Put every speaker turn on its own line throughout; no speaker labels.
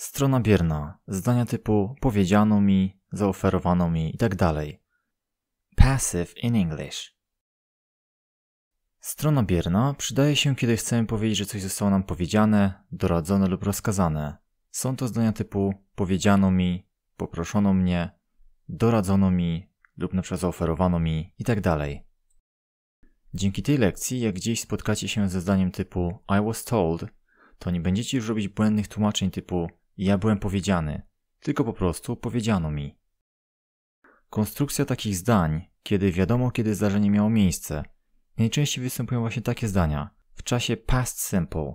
Strona bierna, zdania typu powiedziano mi, zaoferowano mi itd. Tak Passive in English. Strona bierna przydaje się, kiedy chcemy powiedzieć, że coś zostało nam powiedziane, doradzone lub rozkazane. Są to zdania typu powiedziano mi, poproszono mnie, doradzono mi lub na przykład zaoferowano mi itd. Tak Dzięki tej lekcji, jak gdzieś spotkacie się ze zdaniem typu I was told, to nie będziecie już robić błędnych tłumaczeń typu i ja byłem powiedziany. Tylko po prostu powiedziano mi. Konstrukcja takich zdań, kiedy wiadomo, kiedy zdarzenie miało miejsce. Najczęściej występują właśnie takie zdania w czasie past simple.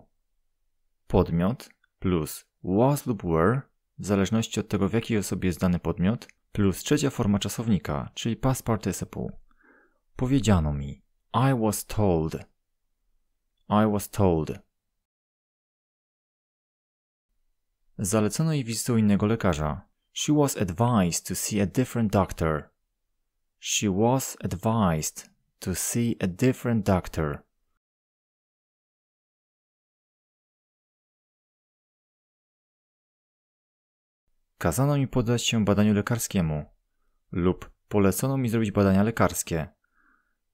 Podmiot plus was lub were, w zależności od tego, w jakiej osobie jest dany podmiot, plus trzecia forma czasownika, czyli past participle. Powiedziano mi. I was told. I was told. Zalecono jej wizytę u innego lekarza. She was advised to see a different doctor. She was advised to see a different doctor. Kazano mi poddać się badaniu lekarskiemu lub polecono mi zrobić badania lekarskie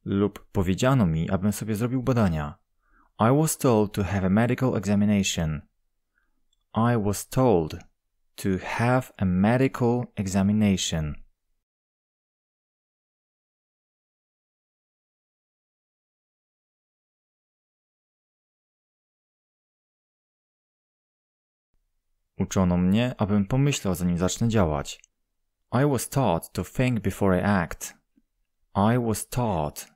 lub powiedziano mi, abym sobie zrobił badania. I was told to have a medical examination. I was told to have a medical examination. Uczono mnie, abym pomyślał zanim zacznę działać. I was taught to think before I act. I was taught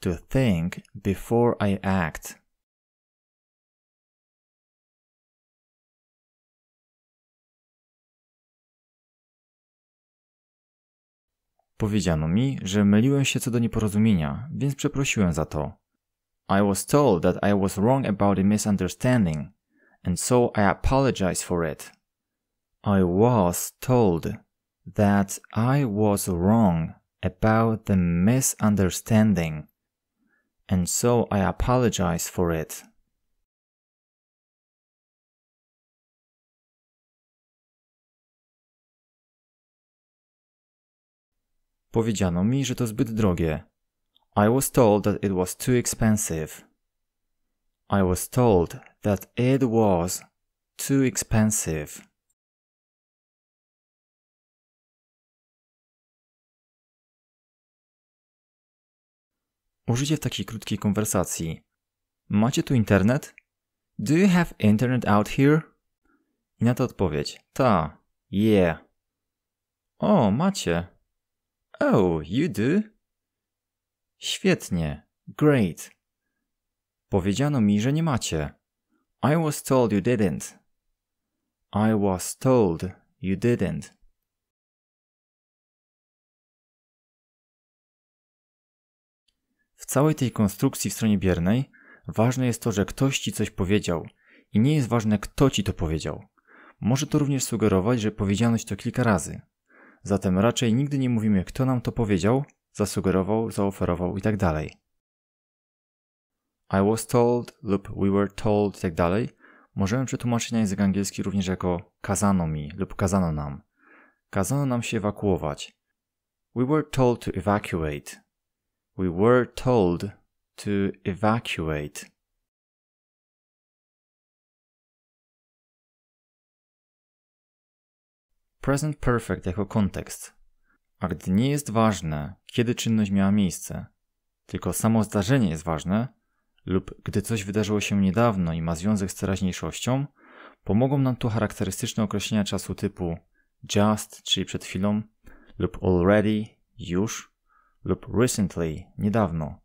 to think
before I act.
Powiedziano mi, że myliłem się co do nieporozumienia, więc przeprosiłem za to. I was told that I was wrong about a misunderstanding, and so I apologize for it. I was told that I was wrong about the misunderstanding, and so I apologize for it. Powiedziano mi, że to zbyt drogie. I was told that it was too expensive. I was told that it was too
expensive.
Użycie w takiej krótkiej konwersacji. Macie tu internet? Do you have internet out here? I na to odpowiedź. Ta. Yeah. O, macie. Oh, you do? Świetnie. Great. Powiedziano mi, że nie macie. I was told you didn't. I was told you didn't. W całej tej konstrukcji w stronie biernej ważne jest to, że ktoś ci coś powiedział i nie jest ważne, kto ci to powiedział. Może to również sugerować, że powiedziano ci to kilka razy. Zatem raczej nigdy nie mówimy, kto nam to powiedział, zasugerował, zaoferował itd. Tak I was told lub we were told itd. Tak Możemy przetłumaczyć na język angielski również jako kazano mi lub kazano nam. Kazano nam się ewakuować. We were told to evacuate. We were told to
evacuate.
present perfect jako kontekst. A gdy nie jest ważne, kiedy czynność miała miejsce, tylko samo zdarzenie jest ważne, lub gdy coś wydarzyło się niedawno i ma związek z teraźniejszością, pomogą nam tu charakterystyczne określenia czasu typu just, czyli przed chwilą, lub already, już, lub recently, niedawno.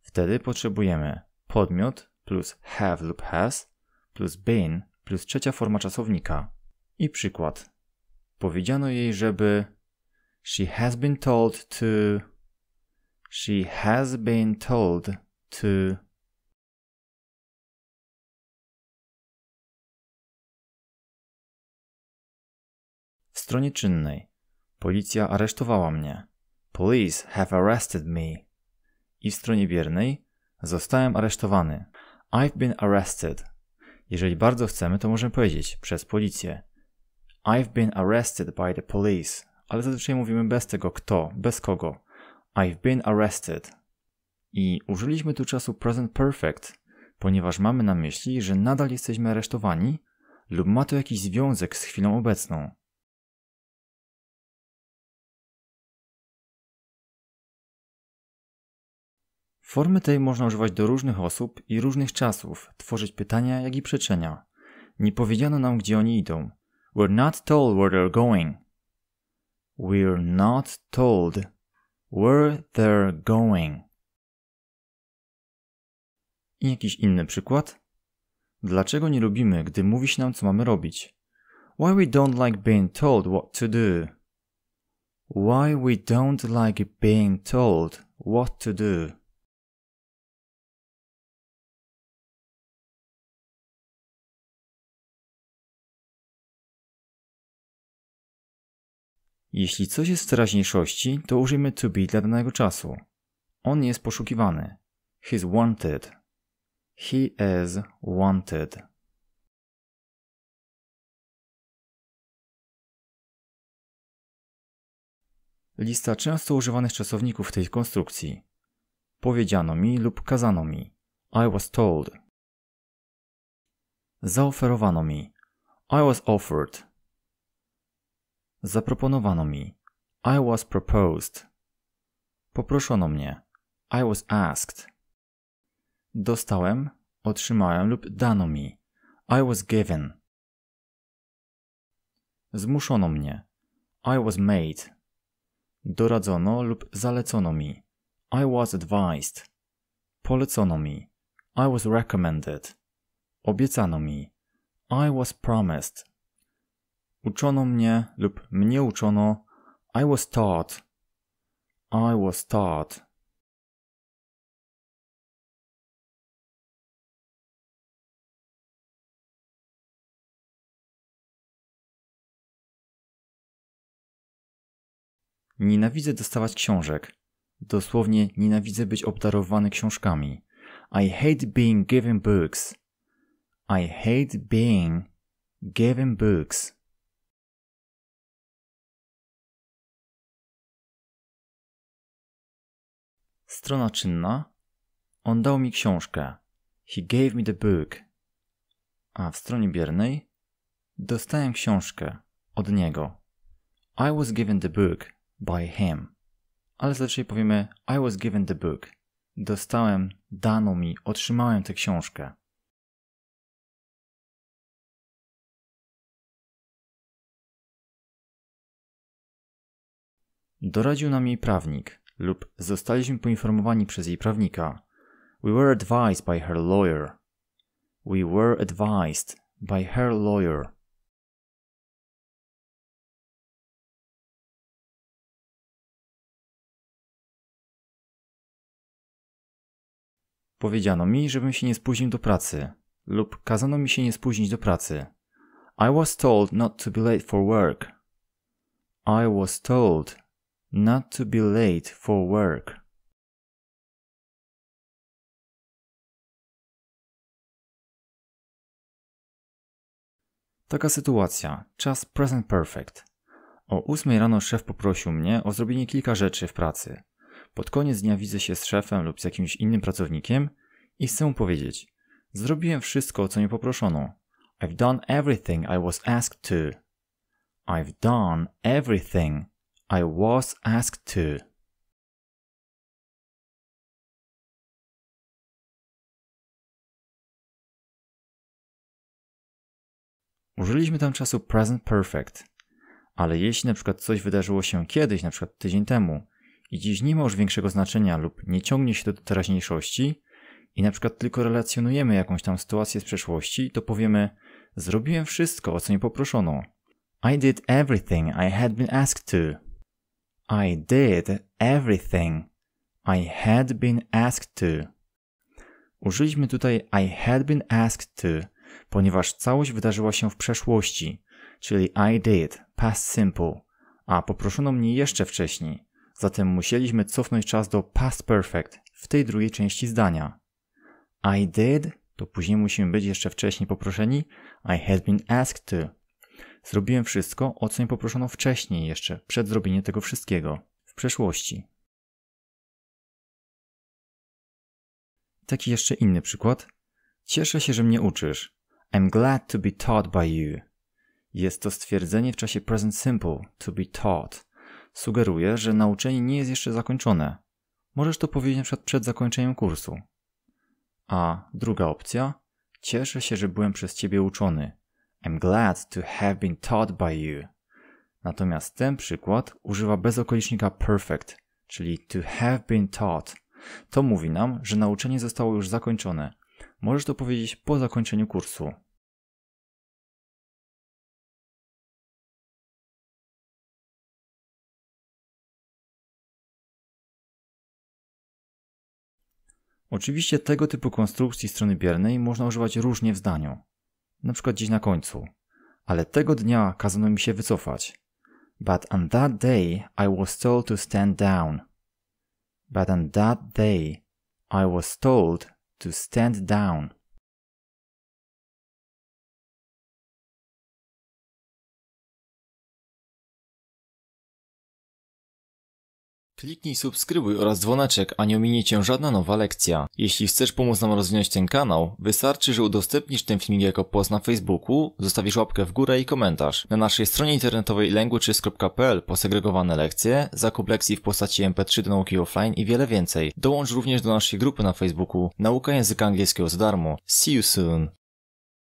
Wtedy potrzebujemy podmiot plus have lub has plus been plus trzecia forma czasownika. I przykład. Powiedziano jej, żeby She has been told to She has been told to W stronie czynnej Policja aresztowała mnie. Police have arrested me. I w stronie biernej zostałem aresztowany. I've been arrested. Jeżeli bardzo chcemy, to możemy powiedzieć przez policję. I've been arrested by the police. Ale zazwyczaj mówimy bez tego kto, bez kogo. I've been arrested. I użyliśmy tu czasu present perfect, ponieważ mamy na myśli, że nadal jesteśmy aresztowani lub ma to jakiś związek z chwilą obecną. Formy tej można używać do różnych osób i różnych czasów, tworzyć pytania, jak i przeczenia. Nie powiedziano nam, gdzie oni idą. We're not told where they're going. We're not told where they're going. I jakiś inny przykład? Dlaczego nie lubimy, gdy mówi się nam, co mamy robić? Why we don't like being told what to do? Why we don't like being told what to do? Jeśli coś jest z teraźniejszości, to użyjmy to be dla danego czasu. On jest poszukiwany. He's wanted. He is wanted. Lista często używanych czasowników w tej konstrukcji. Powiedziano mi lub kazano mi. I was told. Zaoferowano mi. I was offered. Zaproponowano mi. I was proposed. Poproszono mnie. I was asked. Dostałem, otrzymałem lub dano mi. I was given. Zmuszono mnie. I was made. Doradzono lub zalecono mi. I was advised. Polecono mi. I was recommended. Obiecano mi. I was promised. Uczono mnie lub mnie uczono I was taught. I was taught. Nienawidzę dostawać książek. Dosłownie nienawidzę być obdarowany książkami. I hate being given books. I hate being
given books.
Strona czynna. On dał mi książkę. He gave me the book. A w stronie biernej dostałem książkę od niego. I was given the book by him. Ale zazwyczaj powiemy I was given the book. Dostałem, dano mi, otrzymałem tę książkę. Doradził nam jej prawnik lub zostaliśmy poinformowani przez jej prawnika. We were advised by her lawyer. We were advised by her lawyer. Powiedziano mi, żebym się nie spóźnił do pracy lub kazano mi się nie spóźnić do pracy. I was told not to be late for work. I was told Not to be late for work. Taka sytuacja. Czas present perfect. O 8 rano szef poprosił mnie o zrobienie kilka rzeczy w pracy. Pod koniec dnia widzę się z szefem lub z jakimś innym pracownikiem i chcę mu powiedzieć: Zrobiłem wszystko, co mnie poproszono. I've done everything I was asked to. I've done everything i was asked
to. Użyliśmy
tam czasu present perfect, ale jeśli na przykład coś wydarzyło się kiedyś, na przykład tydzień temu i dziś nie ma już większego znaczenia lub nie ciągnie się do teraźniejszości i na przykład tylko relacjonujemy jakąś tam sytuację z przeszłości, to powiemy zrobiłem wszystko, o co mi poproszono. I did everything I had been asked to. I did everything I had been asked to. Użyliśmy tutaj I had been asked to, ponieważ całość wydarzyła się w przeszłości, czyli I did, past simple, a poproszono mnie jeszcze wcześniej, zatem musieliśmy cofnąć czas do past perfect w tej drugiej części zdania. I did, to później musimy być jeszcze wcześniej poproszeni, I had been asked to, Zrobiłem wszystko, o co mnie poproszono wcześniej jeszcze, przed zrobieniem tego wszystkiego, w przeszłości. Taki jeszcze inny przykład. Cieszę się, że mnie uczysz. I'm glad to be taught by you. Jest to stwierdzenie w czasie present simple, to be taught. Sugeruje, że nauczenie nie jest jeszcze zakończone. Możesz to powiedzieć np. przed zakończeniem kursu. A druga opcja. Cieszę się, że byłem przez ciebie uczony. I'm glad to have been taught by you. Natomiast ten przykład używa bezokolicznika perfect, czyli to have been taught. To mówi nam, że nauczenie zostało już zakończone. Możesz to powiedzieć po zakończeniu kursu. Oczywiście tego typu konstrukcji strony biernej można używać różnie w zdaniu na przykład gdzieś na końcu. Ale tego dnia kazano mi się wycofać. But on that day I was told to stand down. But on that day I was told to
stand down.
Kliknij subskrybuj oraz dzwoneczek, a nie ominie Cię żadna nowa lekcja. Jeśli chcesz pomóc nam rozwinąć ten kanał, wystarczy, że udostępnisz ten filmik jako post na Facebooku, zostawisz łapkę w górę i komentarz. Na naszej stronie internetowej languages.pl posegregowane lekcje, zakup lekcji w postaci MP3 do nauki offline i wiele więcej. Dołącz również do naszej grupy na Facebooku Nauka Języka Angielskiego za darmo. See you soon!